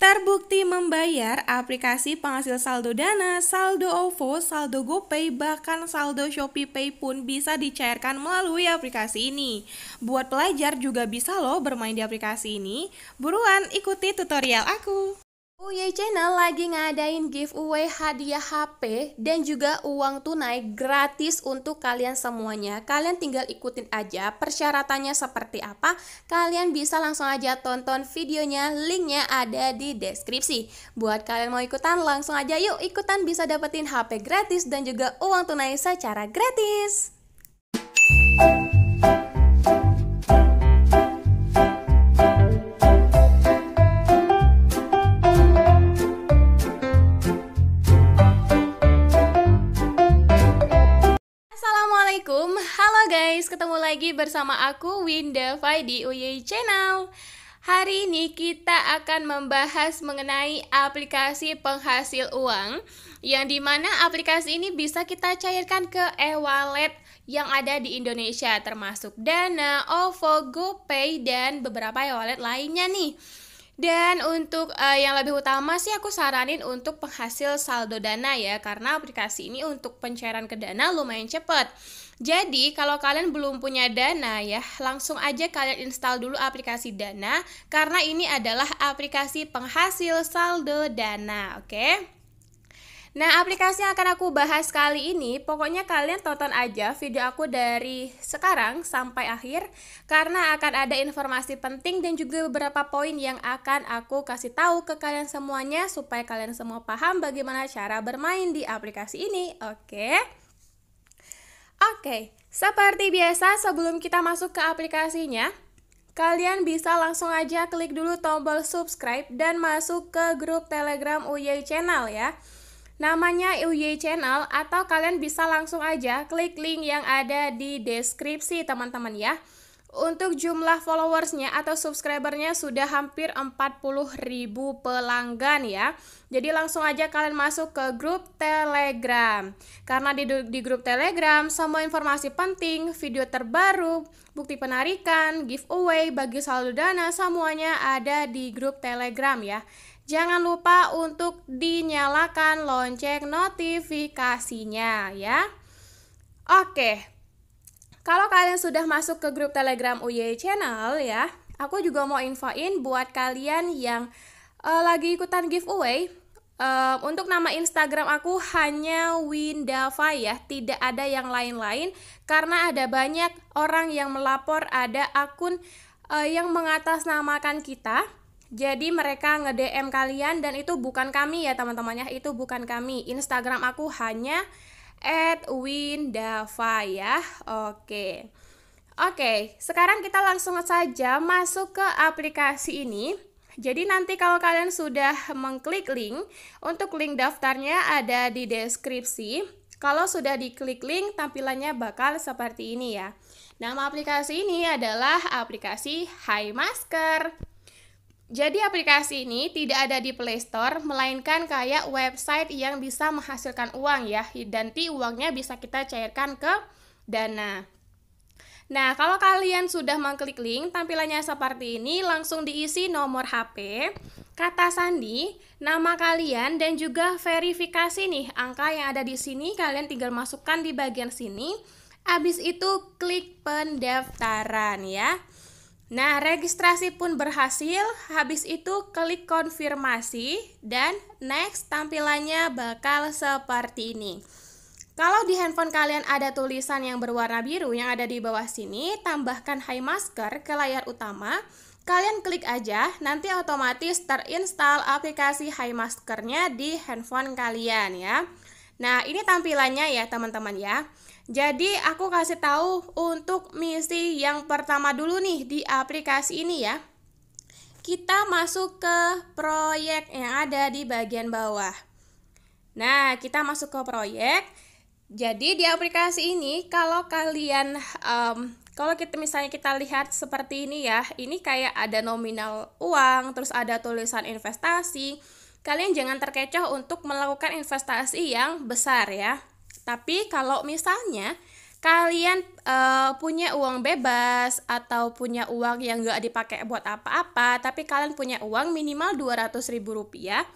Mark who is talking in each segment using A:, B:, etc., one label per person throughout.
A: Terbukti membayar aplikasi penghasil saldo Dana, saldo OVO, saldo GoPay, bahkan saldo Shopee Pay pun bisa dicairkan melalui aplikasi ini. Buat pelajar juga bisa loh bermain di aplikasi ini. Buruan ikuti tutorial aku. UY Channel lagi ngadain giveaway hadiah HP dan juga uang tunai gratis untuk kalian semuanya. Kalian tinggal ikutin aja persyaratannya seperti apa. Kalian bisa langsung aja tonton videonya, linknya ada di deskripsi. Buat kalian mau ikutan, langsung aja yuk ikutan bisa dapetin HP gratis dan juga uang tunai secara gratis. ketemu lagi bersama aku Winda Fai di UY Channel. Hari ini kita akan membahas mengenai aplikasi penghasil uang yang dimana aplikasi ini bisa kita cairkan ke e-wallet yang ada di Indonesia termasuk Dana, OVO, GoPay, dan beberapa e-wallet lainnya nih. Dan untuk uh, yang lebih utama sih aku saranin untuk penghasil saldo dana ya karena aplikasi ini untuk pencairan ke dana lumayan cepat. Jadi, kalau kalian belum punya Dana ya, langsung aja kalian install dulu aplikasi Dana karena ini adalah aplikasi penghasil saldo Dana, oke? Okay? Nah, aplikasi yang akan aku bahas kali ini, pokoknya kalian tonton aja video aku dari sekarang sampai akhir, karena akan ada informasi penting dan juga beberapa poin yang akan aku kasih tahu ke kalian semuanya, supaya kalian semua paham bagaimana cara bermain di aplikasi ini. Oke. Okay? Oke, seperti biasa sebelum kita masuk ke aplikasinya, kalian bisa langsung aja klik dulu tombol subscribe dan masuk ke grup Telegram UY Channel ya. Namanya UY Channel atau kalian bisa langsung aja klik link yang ada di deskripsi teman-teman ya. Untuk jumlah followersnya atau subscribernya sudah hampir 40 ribu pelanggan ya. Jadi langsung aja kalian masuk ke grup Telegram. Karena di, di grup Telegram semua informasi penting, video terbaru, bukti penarikan, giveaway, bagi saldo dana semuanya ada di grup Telegram ya. Jangan lupa untuk dinyalakan lonceng notifikasinya ya. Oke. Kalau kalian sudah masuk ke grup Telegram UY Channel ya, aku juga mau infoin buat kalian yang uh, lagi ikutan giveaway. Uh, untuk nama Instagram aku hanya Windava ya, tidak ada yang lain-lain karena ada banyak orang yang melapor ada akun uh, yang mengatasnamakan kita. Jadi mereka nge-DM kalian dan itu bukan kami ya teman-temannya, itu bukan kami. Instagram aku hanya Edwin Dava ya. Oke. Oke, sekarang kita langsung saja masuk ke aplikasi ini. Jadi nanti kalau kalian sudah mengklik link, untuk link daftarnya ada di deskripsi. Kalau sudah diklik link, tampilannya bakal seperti ini ya. Nama aplikasi ini adalah aplikasi Hi Masker. Jadi aplikasi ini tidak ada di Play Store, melainkan kayak website yang bisa menghasilkan uang ya, dan nanti uangnya bisa kita cairkan ke Dana. Nah, kalau kalian sudah mengklik link, tampilannya seperti ini, langsung diisi nomor HP, kata sandi, nama kalian, dan juga verifikasi nih, angka yang ada di sini, kalian tinggal masukkan di bagian sini, Habis itu klik pendaftaran ya. Nah, registrasi pun berhasil. Habis itu klik konfirmasi dan next tampilannya bakal seperti ini. Kalau di handphone kalian ada tulisan yang berwarna biru yang ada di bawah sini, tambahkan Hai Masker ke layar utama. Kalian klik aja, nanti otomatis terinstall aplikasi Hai Maskernya di handphone kalian ya. Nah, ini tampilannya ya teman-teman ya. Jadi aku kasih tahu untuk misi yang pertama dulu nih di aplikasi ini ya. Kita masuk ke proyek yang ada di bagian bawah. Nah, kita masuk ke proyek. Jadi di aplikasi ini kalau kalian um, kalau kita misalnya kita lihat seperti ini ya, ini kayak ada nominal uang, terus ada tulisan investasi. Kalian jangan terkecoh untuk melakukan investasi yang besar ya tapi kalau misalnya kalian e, punya uang bebas atau punya uang yang gak dipakai buat apa-apa, tapi kalian punya uang minimal ratus ribu rupiah,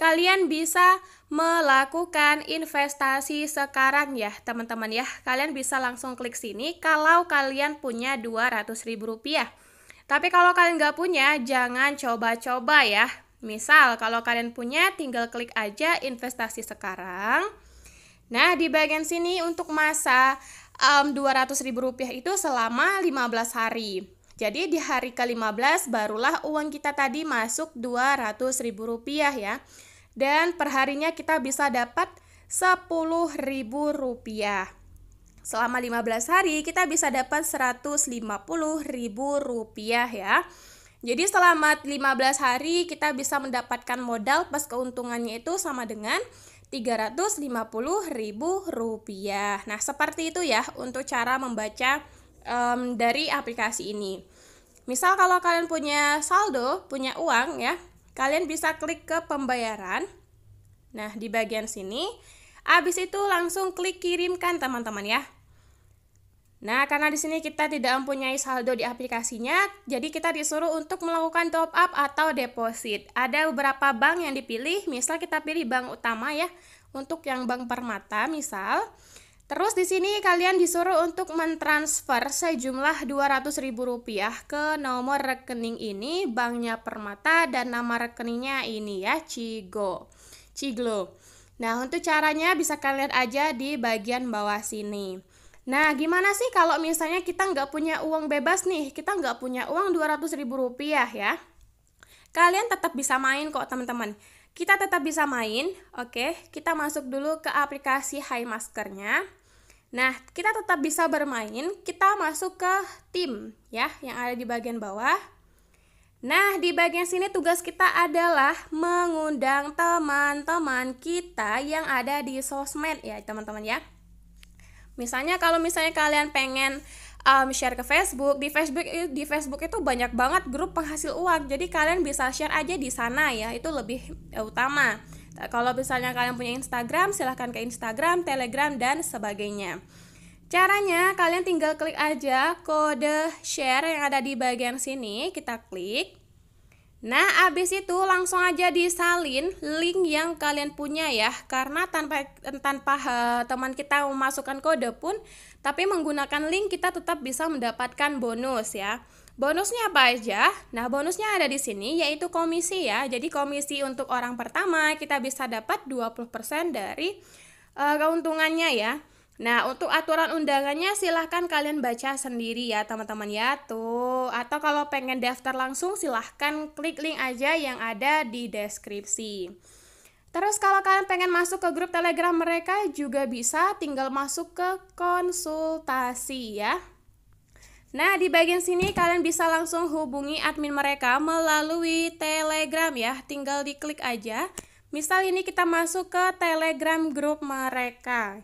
A: kalian bisa melakukan investasi sekarang ya teman-teman ya. Kalian bisa langsung klik sini kalau kalian punya ratus ribu rupiah. Tapi kalau kalian nggak punya, jangan coba-coba ya. Misal, kalau kalian punya, tinggal klik aja investasi sekarang. Nah, di bagian sini untuk masa um, 200 ribu rupiah itu selama 15 hari. Jadi di hari ke-15 barulah uang kita tadi masuk 200 ribu rupiah ya. Dan perharinya kita bisa dapat 10 ribu rupiah. Selama 15 hari kita bisa dapat 150 ribu rupiah ya. Jadi selama 15 hari kita bisa mendapatkan modal pas keuntungannya itu sama dengan ribu rupiah. Nah, seperti itu ya untuk cara membaca um, dari aplikasi ini. Misal kalau kalian punya saldo, punya uang ya, kalian bisa klik ke pembayaran. Nah, di bagian sini, abis itu langsung klik kirimkan teman-teman ya. Nah, karena di sini kita tidak mempunyai saldo di aplikasinya, jadi kita disuruh untuk melakukan top up atau deposit. Ada beberapa bank yang dipilih, misal kita pilih bank utama ya, untuk yang bank permata misal. Terus di sini kalian disuruh untuk mentransfer sejumlah Rp200.000 ke nomor rekening ini, banknya permata dan nama rekeningnya ini ya, Cigo. Ciglo. Nah, untuk caranya bisa kalian aja di bagian bawah sini. Nah, gimana sih kalau misalnya kita nggak punya uang bebas nih? Kita nggak punya uang dua ratus ribu rupiah ya. Kalian tetap bisa main kok teman-teman. Kita tetap bisa main, oke. Okay? Kita masuk dulu ke aplikasi High Maskernya. Nah, kita tetap bisa bermain. Kita masuk ke tim ya, yang ada di bagian bawah. Nah, di bagian sini tugas kita adalah mengundang teman-teman kita yang ada di sosmed ya, teman-teman ya. Misalnya kalau misalnya kalian pengen um, share ke Facebook. Di Facebook di Facebook itu banyak banget grup penghasil uang. Jadi kalian bisa share aja di sana ya. Itu lebih ya, utama. Nah, kalau misalnya kalian punya Instagram, silahkan ke Instagram, Telegram dan sebagainya. Caranya kalian tinggal klik aja kode share yang ada di bagian sini, kita klik. Nah, abis itu langsung aja disalin link yang kalian punya ya, karena tanpa tanpa he, eh, teman kita memasukkan kode pun, tapi menggunakan link kita tetap bisa mendapatkan bonus ya. Bonusnya apa aja? Nah, bonusnya ada di sini yaitu komisi ya. Jadi komisi untuk orang pertama kita bisa dapat 20% dari uh, keuntungannya ya. Nah, untuk aturan undangannya silahkan kalian baca sendiri ya teman-teman ya tuh. Atau kalau pengen daftar langsung silahkan klik link aja yang ada di deskripsi. Terus kalau kalian pengen masuk ke grup telegram mereka juga bisa tinggal masuk ke konsultasi ya. Nah, di bagian sini kalian bisa langsung hubungi admin mereka melalui telegram ya. Tinggal diklik aja. Misal ini kita masuk ke telegram grup mereka.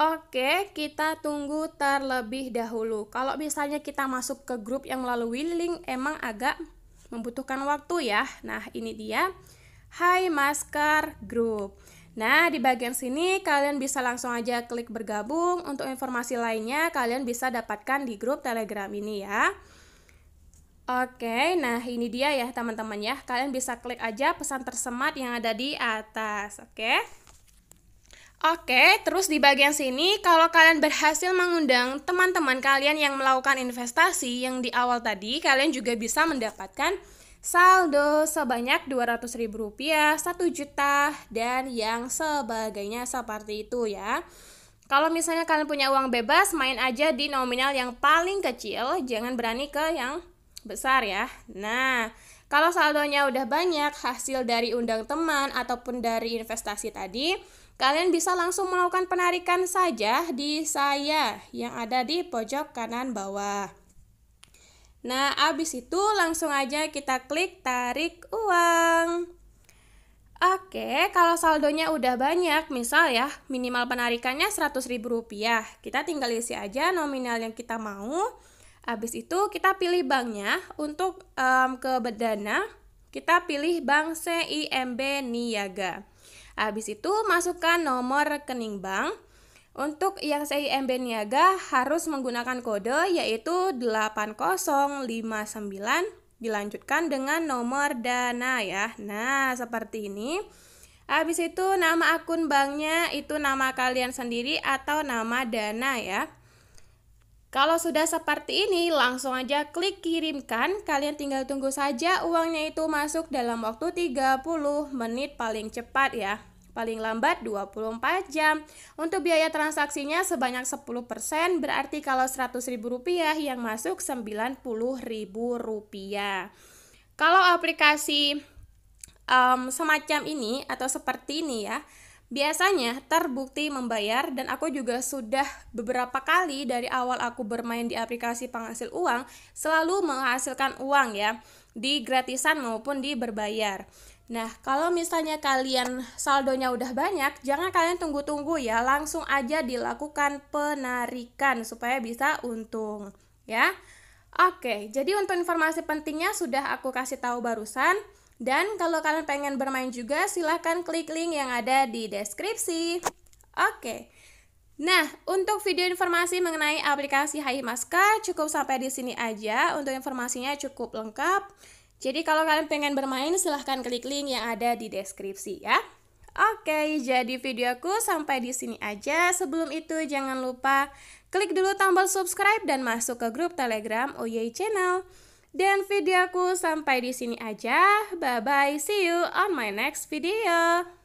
A: Oke, kita tunggu terlebih dahulu. Kalau misalnya kita masuk ke grup yang melalui link, emang agak membutuhkan waktu ya. Nah, ini dia. Hai Masker Group. Nah, di bagian sini kalian bisa langsung aja klik bergabung. Untuk informasi lainnya kalian bisa dapatkan di grup Telegram ini ya. Oke, nah ini dia ya teman-teman ya. Kalian bisa klik aja pesan tersemat yang ada di atas, oke? Oke, terus di bagian sini, kalau kalian berhasil mengundang teman-teman kalian yang melakukan investasi yang di awal tadi, kalian juga bisa mendapatkan saldo sebanyak Rp200.000, 1 juta, dan yang sebagainya seperti itu ya. Kalau misalnya kalian punya uang bebas, main aja di nominal yang paling kecil, jangan berani ke yang besar ya. Nah, kalau saldonya udah banyak, hasil dari undang teman ataupun dari investasi tadi, Kalian bisa langsung melakukan penarikan saja di saya yang ada di pojok kanan bawah. Nah, abis itu langsung aja kita klik tarik uang. Oke, kalau saldonya udah banyak, misal ya minimal penarikannya Rp100.000, kita tinggal isi aja nominal yang kita mau. Abis itu kita pilih banknya untuk um, ke bedana, kita pilih bank CIMB Niaga. Habis itu masukkan nomor rekening bank. Untuk yang CIMB Niaga harus menggunakan kode yaitu 8059 dilanjutkan dengan nomor dana ya. Nah, seperti ini. Habis itu nama akun banknya itu nama kalian sendiri atau nama dana ya. Kalau sudah seperti ini, langsung aja klik kirimkan. Kalian tinggal tunggu saja uangnya itu masuk dalam waktu 30 menit paling cepat ya paling lambat 24 jam. Untuk biaya transaksinya sebanyak 10%, berarti kalau Rp100.000 yang masuk Rp90.000. Kalau aplikasi um, semacam ini atau seperti ini ya, biasanya terbukti membayar dan aku juga sudah beberapa kali dari awal aku bermain di aplikasi penghasil uang selalu menghasilkan uang ya di gratisan maupun di berbayar. Nah, kalau misalnya kalian saldonya udah banyak, jangan kalian tunggu-tunggu ya, langsung aja dilakukan penarikan supaya bisa untung, ya. Oke, jadi untuk informasi pentingnya sudah aku kasih tahu barusan. Dan kalau kalian pengen bermain juga, silahkan klik link yang ada di deskripsi. Oke. Nah, untuk video informasi mengenai aplikasi Hai Masker cukup sampai di sini aja. Untuk informasinya cukup lengkap. Jadi kalau kalian pengen bermain silahkan klik link yang ada di deskripsi ya. Oke, jadi videoku sampai di sini aja. Sebelum itu jangan lupa klik dulu tombol subscribe dan masuk ke grup Telegram OY Channel. Dan videoku sampai di sini aja. Bye bye, see you on my next video.